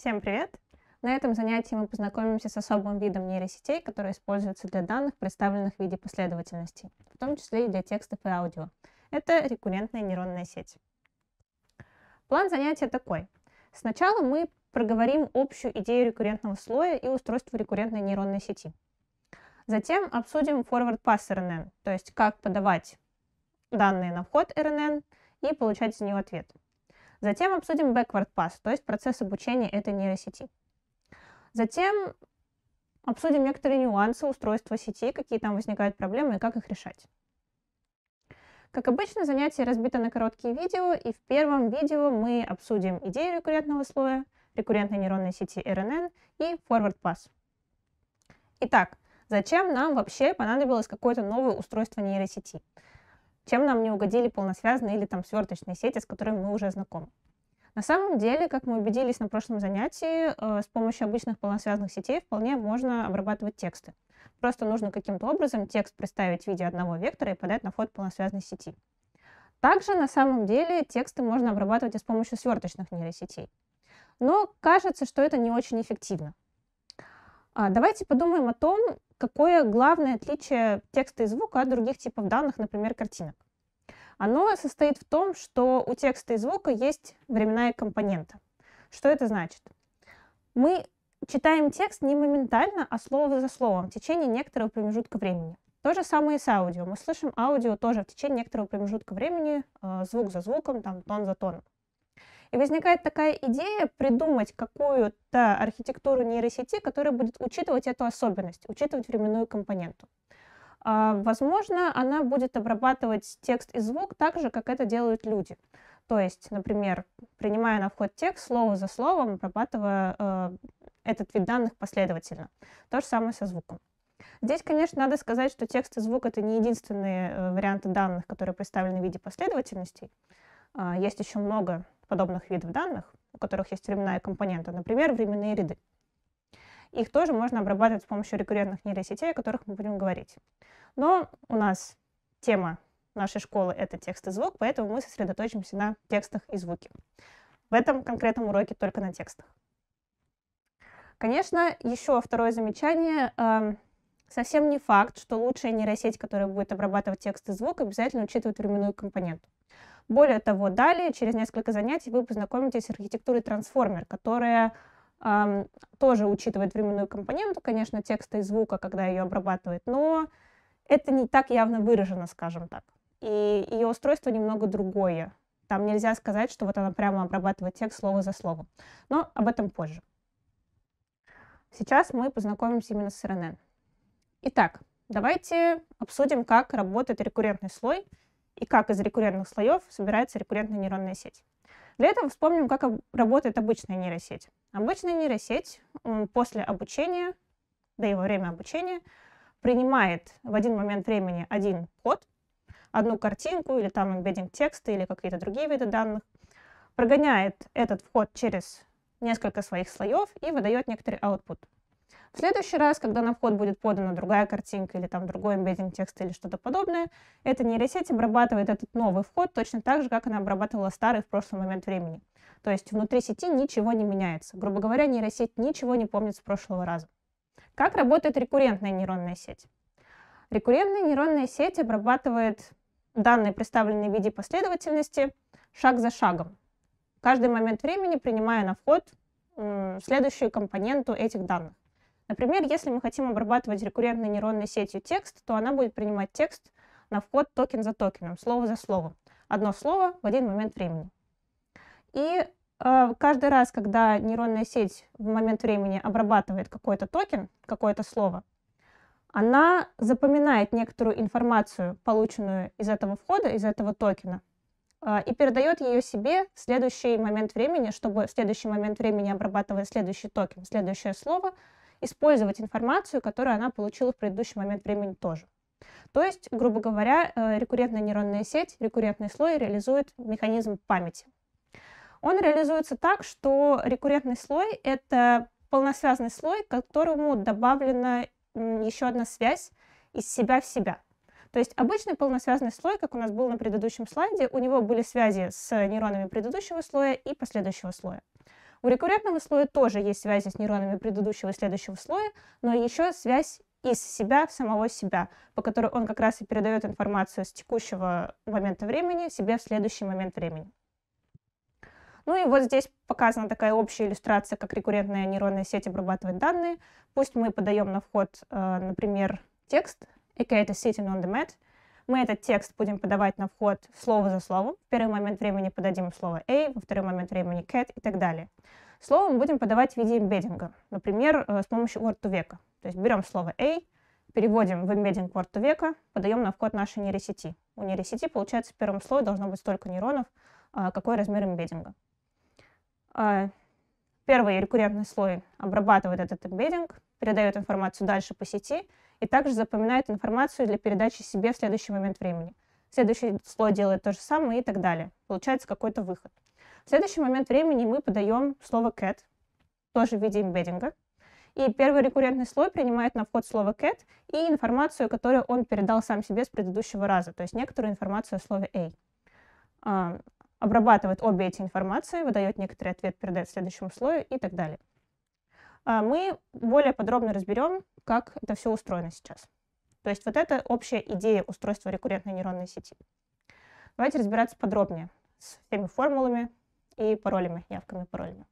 Всем привет! На этом занятии мы познакомимся с особым видом нейросетей, которые используются для данных, представленных в виде последовательностей, в том числе и для текстов и аудио. Это рекуррентная нейронная сеть. План занятия такой. Сначала мы проговорим общую идею рекуррентного слоя и устройство рекуррентной нейронной сети. Затем обсудим forward-pass RNN, то есть как подавать данные на вход RNN и получать из нее ответ. Затем обсудим backward pass, то есть процесс обучения этой нейросети. Затем обсудим некоторые нюансы устройства сети, какие там возникают проблемы и как их решать. Как обычно, занятие разбито на короткие видео, и в первом видео мы обсудим идею рекуррентного слоя, рекуррентной нейронной сети RNN и forward pass. Итак, зачем нам вообще понадобилось какое-то новое устройство нейросети? чем нам не угодили полносвязанные или там сверточные сети, с которыми мы уже знакомы. На самом деле, как мы убедились на прошлом занятии, э, с помощью обычных полносвязанных сетей вполне можно обрабатывать тексты. Просто нужно каким-то образом текст представить в виде одного вектора и подать на вход полносвязанной сети. Также на самом деле тексты можно обрабатывать и с помощью сверточных нейросетей. Но кажется, что это не очень эффективно. А, давайте подумаем о том, какое главное отличие текста и звука от других типов данных, например, картинок? Оно состоит в том, что у текста и звука есть временная компонента. Что это значит? Мы читаем текст не моментально, а слово за словом в течение некоторого промежутка времени. То же самое и с аудио. Мы слышим аудио тоже в течение некоторого промежутка времени, э, звук за звуком, там, тон за тоном. И возникает такая идея придумать какую-то архитектуру нейросети, которая будет учитывать эту особенность, учитывать временную компоненту. А, возможно, она будет обрабатывать текст и звук так же, как это делают люди. То есть, например, принимая на вход текст слово за словом, обрабатывая э, этот вид данных последовательно. То же самое со звуком. Здесь, конечно, надо сказать, что текст и звук — это не единственные э, варианты данных, которые представлены в виде последовательностей. А, есть еще много подобных видов данных, у которых есть временная компонента, например, временные ряды. Их тоже можно обрабатывать с помощью рекуррентных нейросетей, о которых мы будем говорить. Но у нас тема нашей школы — это текст и звук, поэтому мы сосредоточимся на текстах и звуке. В этом конкретном уроке только на текстах. Конечно, еще второе замечание. Эм, совсем не факт, что лучшая нейросеть, которая будет обрабатывать текст и звук, обязательно учитывает временную компоненту. Более того, далее, через несколько занятий, вы познакомитесь с архитектурой трансформер, которая э, тоже учитывает временную компоненту, конечно, текста и звука, когда ее обрабатывает, но это не так явно выражено, скажем так. И ее устройство немного другое. Там нельзя сказать, что вот она прямо обрабатывает текст слово за слово. Но об этом позже. Сейчас мы познакомимся именно с RNN. Итак, давайте обсудим, как работает рекуррентный слой — и как из рекуррентных слоев собирается рекуррентная нейронная сеть. Для этого вспомним, как работает обычная нейросеть. Обычная нейросеть после обучения, да и во время обучения, принимает в один момент времени один код, одну картинку или там эмбеддинг текста или какие-то другие виды данных, прогоняет этот вход через несколько своих слоев и выдает некоторый output. В следующий раз, когда на вход будет подана другая картинка или там другой embedding текст или что-то подобное, эта нейросеть обрабатывает этот новый вход точно так же, как она обрабатывала старый в прошлый момент времени. То есть внутри сети ничего не меняется. Грубо говоря, нейросеть ничего не помнит с прошлого раза. Как работает рекуррентная нейронная сеть? Рекуррентная нейронная сеть обрабатывает данные, представленные в виде последовательности, шаг за шагом. каждый момент времени принимая на вход следующую компоненту этих данных. Например, если мы хотим обрабатывать рекуррентной нейронной сетью текст, то она будет принимать текст на вход токен за токеном, слово за словом. Одно слово в один момент времени. И э, каждый раз, когда нейронная сеть в момент времени обрабатывает какой-то токен, какое-то слово, она запоминает некоторую информацию, полученную из этого входа, из этого токена, э, и передает ее себе в следующий момент времени, чтобы в следующий момент времени обрабатывая следующий токен, следующее слово, использовать информацию, которую она получила в предыдущий момент времени тоже. То есть, грубо говоря, э, рекуррентная нейронная сеть, рекуррентный слой реализует механизм памяти. Он реализуется так, что рекуррентный слой — это полносвязный слой, к которому добавлена еще одна связь из себя в себя. То есть обычный полносвязный слой, как у нас был на предыдущем слайде, у него были связи с нейронами предыдущего слоя и последующего слоя. У рекуррентного слоя тоже есть связи с нейронами предыдущего и следующего слоя, но еще связь из себя в самого себя, по которой он как раз и передает информацию с текущего момента времени себе в следующий момент времени. Ну и вот здесь показана такая общая иллюстрация, как рекуррентная нейронная сеть обрабатывает данные. Пусть мы подаем на вход, э, например, текст, a cat is sitting on the mat, мы этот текст будем подавать на вход слово за словом. В первый момент времени подадим слово A, во второй момент времени cat и так далее. Слово мы будем подавать в виде эмбеддинга, например, э, с помощью word-to-века. То есть берем слово A, переводим в эмбеддинг word-to-века, подаем на вход нашей нейросети. У нейросети, получается, в первом слое должно быть столько нейронов, а, какой размер эмбеддинга. Первый рекуррентный слой обрабатывает этот эмбеддинг, передает информацию дальше по сети — и также запоминает информацию для передачи себе в следующий момент времени. Следующее число делает то же самое и так далее. Получается какой-то выход. В следующий момент времени мы подаем слово cat, тоже в виде имбеддинга. И первый рекуррентный слой принимает на вход слово cat и информацию, которую он передал сам себе с предыдущего раза, то есть некоторую информацию о слове a. А, обрабатывает обе эти информации, выдает некоторый ответ, передает следующему слою и так далее. А мы более подробно разберем, как это все устроено сейчас. То есть вот это общая идея устройства рекуррентной нейронной сети. Давайте разбираться подробнее с всеми формулами и паролями, явками паролями.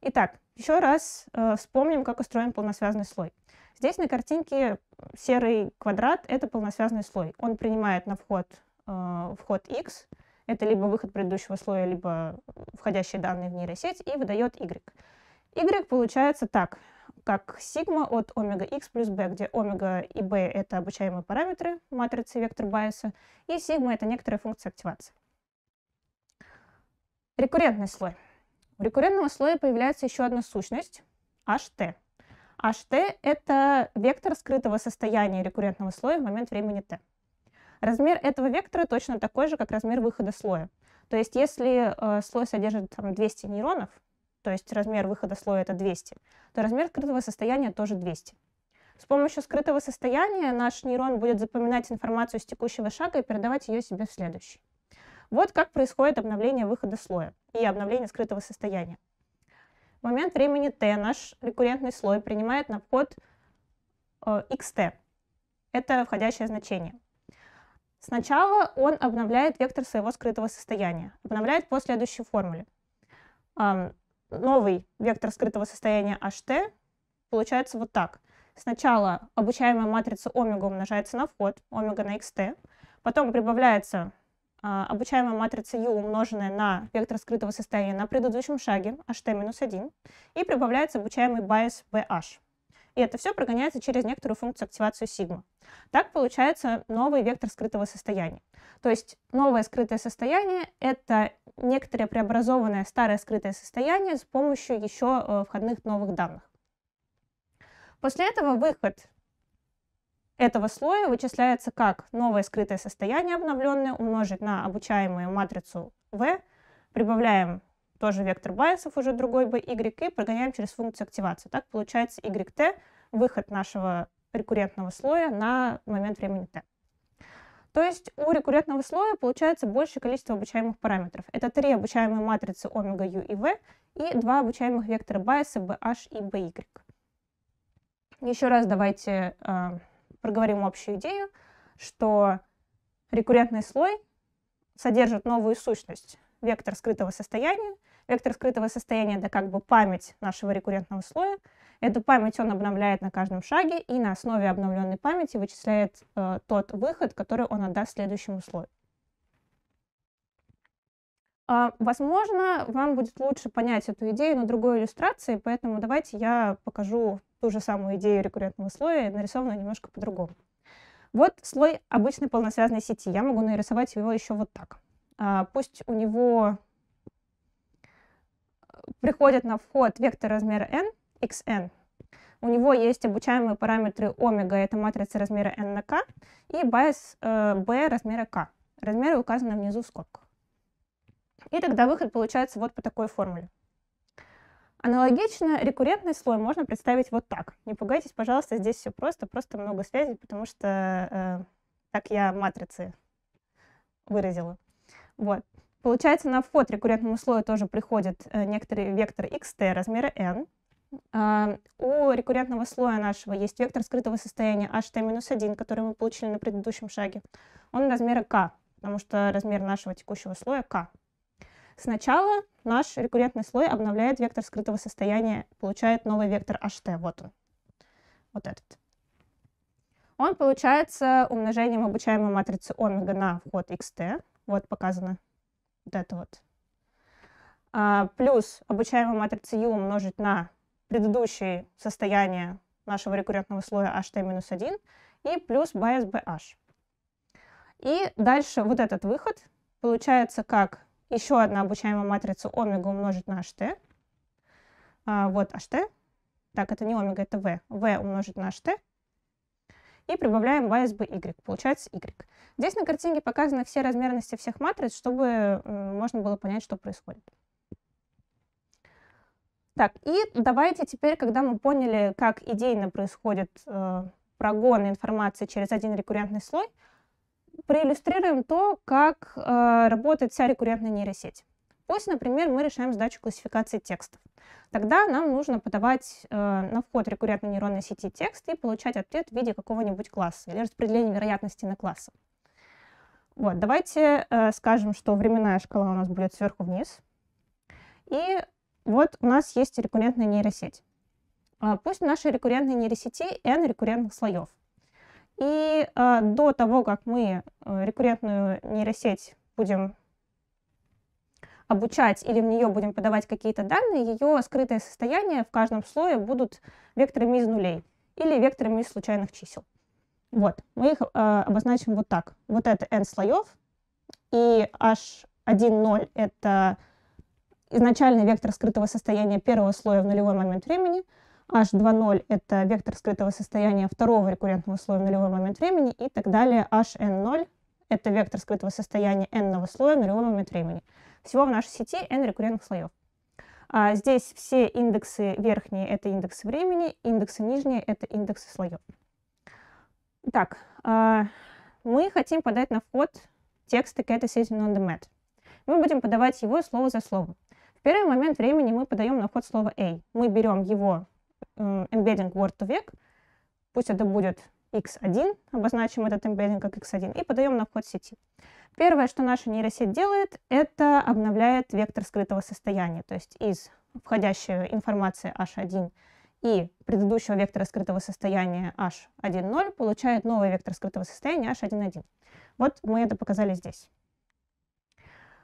Итак, еще раз э, вспомним, как устроен полносвязный слой. Здесь на картинке серый квадрат — это полносвязный слой. Он принимает на вход э, вход x, это либо выход предыдущего слоя, либо входящие данные в нейросеть, и выдает y. Y получается так, как сигма от омега x плюс b, где омега и b — это обучаемые параметры матрицы вектор Байеса, и сигма — это некоторая функция активации. Рекуррентный слой. У рекуррентного слоя появляется еще одна сущность — ht. ht — это вектор скрытого состояния рекуррентного слоя в момент времени t. Размер этого вектора точно такой же, как размер выхода слоя. То есть если э, слой содержит там, 200 нейронов, то есть размер выхода слоя это 200, то размер скрытого состояния тоже 200. С помощью скрытого состояния наш нейрон будет запоминать информацию с текущего шага и передавать ее себе в следующий. Вот как происходит обновление выхода слоя и обновление скрытого состояния. В момент времени t наш рекуррентный слой принимает на вход э, xt. Это входящее значение. Сначала он обновляет вектор своего скрытого состояния. Обновляет по следующей формуле новый вектор скрытого состояния HT получается вот так. Сначала обучаемая матрица омега умножается на вход, омега на xt, потом прибавляется а, обучаемая матрица U, умноженная на вектор скрытого состояния на предыдущем шаге, ht-1, и прибавляется обучаемый байс BH. И это все прогоняется через некоторую функцию активации сигма. Так получается новый вектор скрытого состояния. То есть новое скрытое состояние — это некоторое преобразованное старое скрытое состояние с помощью еще э, входных новых данных. После этого выход этого слоя вычисляется как новое скрытое состояние обновленное умножить на обучаемую матрицу V, прибавляем тоже вектор байесов уже другой бы y, и прогоняем через функцию активации. Так получается yt, выход нашего рекуррентного слоя на момент времени t. То есть у рекуррентного слоя получается большее количество обучаемых параметров. Это три обучаемые матрицы омега, u и v и два обучаемых вектора байеса bh и by. Еще раз давайте э, проговорим общую идею, что рекуррентный слой содержит новую сущность, вектор скрытого состояния, Вектор скрытого состояния — это как бы память нашего рекуррентного слоя. Эту память он обновляет на каждом шаге и на основе обновленной памяти вычисляет э, тот выход, который он отдаст следующему слою. Э, возможно, вам будет лучше понять эту идею на другой иллюстрации, поэтому давайте я покажу ту же самую идею рекуррентного слоя, нарисованную немножко по-другому. Вот слой обычной полносвязной сети. Я могу нарисовать его еще вот так. А, пусть у него приходит на вход вектор размера n, xn. У него есть обучаемые параметры омега, это матрица размера n на k, и байс э, b размера k. Размеры указаны внизу в скобках. И тогда выход получается вот по такой формуле. Аналогично рекуррентный слой можно представить вот так. Не пугайтесь, пожалуйста, здесь все просто, просто много связей, потому что э, так я матрицы выразила. Вот. Получается, на вход рекуррентному слою тоже приходит э, некоторый вектор xt размера n. А, у рекуррентного слоя нашего есть вектор скрытого состояния ht-1, который мы получили на предыдущем шаге. Он размера k, потому что размер нашего текущего слоя k. Сначала наш рекуррентный слой обновляет вектор скрытого состояния, получает новый вектор ht, вот он, вот этот. Он получается умножением обучаемой матрицы омега на вход xt, вот показано вот это вот. А, плюс обучаемую матрицу U умножить на предыдущее состояние нашего рекуррентного слоя HT-1 и плюс bias BH. И дальше вот этот выход получается как еще одна обучаемая матрица омега умножить на HT. А, вот HT. Так, это не омега, это V. V умножить на HT и прибавляем y бы y. Получается y. Здесь на картинке показаны все размерности всех матриц, чтобы э, можно было понять, что происходит. Так, и давайте теперь, когда мы поняли, как идейно происходит э, прогон информации через один рекуррентный слой, проиллюстрируем то, как э, работает вся рекуррентная нейросеть. Пусть, например, мы решаем задачу классификации текстов, тогда нам нужно подавать э, на вход рекуррентной нейронной сети текст и получать ответ в виде какого-нибудь класса или распределения вероятности на классы. Вот, давайте э, скажем, что временная шкала у нас будет сверху вниз. И вот у нас есть рекуррентная нейросеть. Э, пусть в нашей рекуррентной нейросети n рекуррентных слоев. И э, до того, как мы э, рекуррентную нейросеть будем обучать или в нее будем подавать какие-то данные, ее скрытое состояние в каждом слое будут векторами из нулей или векторами из случайных чисел. Вот, мы их э, обозначим вот так. Вот это n слоев, и h1,0 — это изначальный вектор скрытого состояния первого слоя в нулевой момент времени, h2,0 — это вектор скрытого состояния второго рекуррентного слоя в нулевой момент времени, и так далее hn0 — это вектор скрытого состояния n слоя в нулевой момент времени. Всего в нашей сети n рекуррентных слоев. А здесь все индексы верхние — это индексы времени, индексы нижние — это индексы слоев. Так, а, мы хотим подать на вход текст, cat is on the mat. Мы будем подавать его слово за словом. В первый момент времени мы подаем на вход слово a. Мы берем его э, embedding word to vec, пусть это будет x1, обозначим этот эмбеддинг как x1 и подаем на вход сети. Первое, что наша нейросеть делает, это обновляет вектор скрытого состояния, то есть из входящей информации h1 и предыдущего вектора скрытого состояния h1,0 получает новый вектор скрытого состояния h1,1. Вот мы это показали здесь.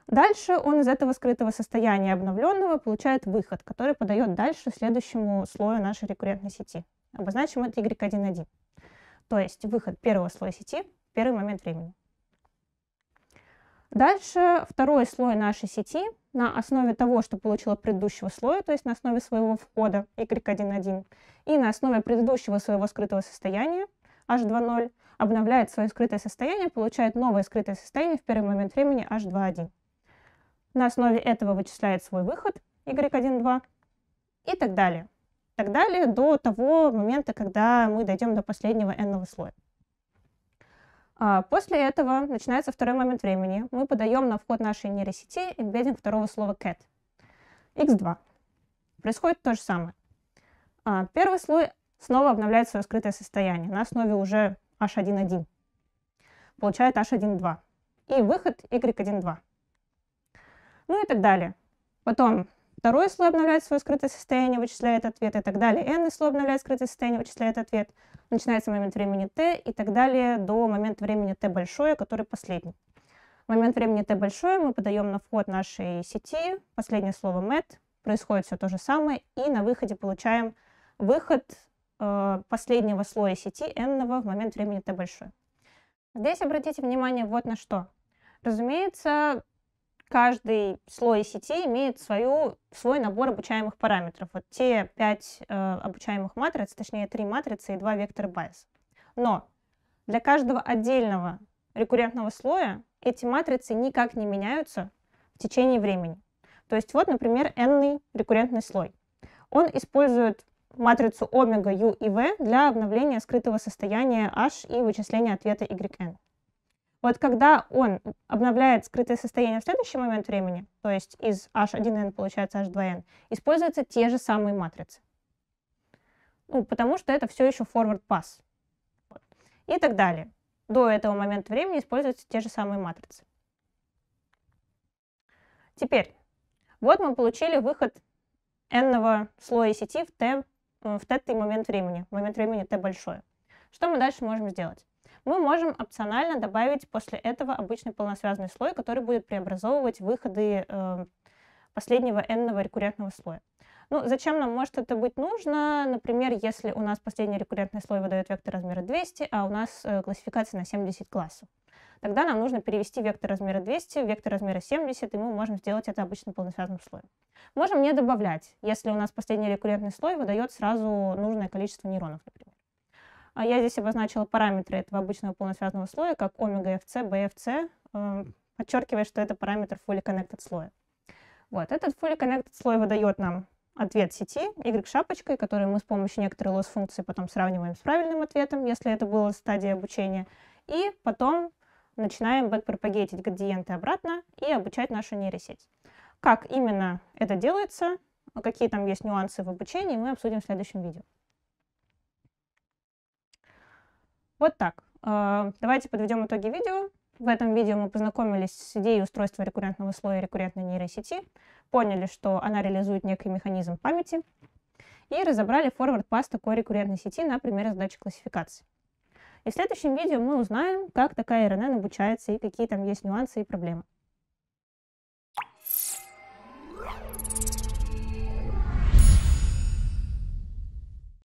Дальше он из этого скрытого состояния обновленного получает выход, который подает дальше следующему слою нашей рекуррентной сети. Обозначим это y1,1 то есть выход первого слоя сети в первый момент времени. Дальше второй слой нашей сети на основе того, что получила предыдущего слоя, то есть на основе своего входа Y1.1, и на основе предыдущего своего скрытого состояния H2.0, обновляет свое скрытое состояние, получает новое скрытое состояние в первый момент времени H2.1. На основе этого вычисляет свой выход Y1.2 и так далее и так далее, до того момента, когда мы дойдем до последнего n слоя. А, после этого начинается второй момент времени. Мы подаем на вход нашей нейросети имбеддинг второго слова cat. x2. Происходит то же самое. А, первый слой снова обновляет свое скрытое состояние на основе уже h1.1. Получает h1.2. И выход y1.2. Ну и так далее. Потом Второй слой обновляет свое скрытое состояние, вычисляет ответ и так далее. n слой обновляет скрытое состояние, вычисляет ответ. Начинается момент времени t и так далее до момента времени t большое, который последний. момент времени t большое мы подаем на вход нашей сети последнее слово met. Происходит все то же самое. И на выходе получаем выход э, последнего слоя сети n в момент времени t большое. Здесь обратите внимание вот на что. Разумеется, каждый слой сети имеет свою, свой набор обучаемых параметров. Вот те пять э, обучаемых матриц, точнее три матрицы и два вектора байс. Но для каждого отдельного рекуррентного слоя эти матрицы никак не меняются в течение времени. То есть вот, например, n рекуррентный слой. Он использует матрицу омега, u и v для обновления скрытого состояния h и вычисления ответа yn. Вот когда он обновляет скрытое состояние в следующий момент времени, то есть из h1n получается h2n, используются те же самые матрицы. Ну, потому что это все еще forward pass. Вот. И так далее. До этого момента времени используются те же самые матрицы. Теперь, вот мы получили выход n слоя сети в t в t момент времени, момент времени t большое. Что мы дальше можем сделать? мы можем опционально добавить после этого обычный полносвязанный слой, который будет преобразовывать выходы э, последнего n-ного рекуррентного слоя. Ну, зачем нам может это быть нужно? Например, если у нас последний рекуррентный слой выдает вектор размера 200, а у нас э, классификация на 70 классов. Тогда нам нужно перевести вектор размера 200 в вектор размера 70, и мы можем сделать это обычным полносвязанным слоем. Можем не добавлять, если у нас последний рекуррентный слой выдает сразу нужное количество нейронов, например. А я здесь обозначила параметры этого обычного полносвязанного слоя, как омега FC, BFC, э, подчеркивая, что это параметр fully connected слоя. Вот, этот fully connected слой выдает нам ответ сети y-шапочкой, который мы с помощью некоторой лосс-функции потом сравниваем с правильным ответом, если это было стадия обучения. И потом начинаем бэкпропагейтить градиенты обратно и обучать нашу нейросеть. Как именно это делается, какие там есть нюансы в обучении, мы обсудим в следующем видео. Вот так. А, давайте подведем итоги видео. В этом видео мы познакомились с идеей устройства рекуррентного слоя рекуррентной нейросети, поняли, что она реализует некий механизм памяти, и разобрали форвард-пас такой рекуррентной сети на примере задачи классификации. И в следующем видео мы узнаем, как такая РНН обучается и какие там есть нюансы и проблемы.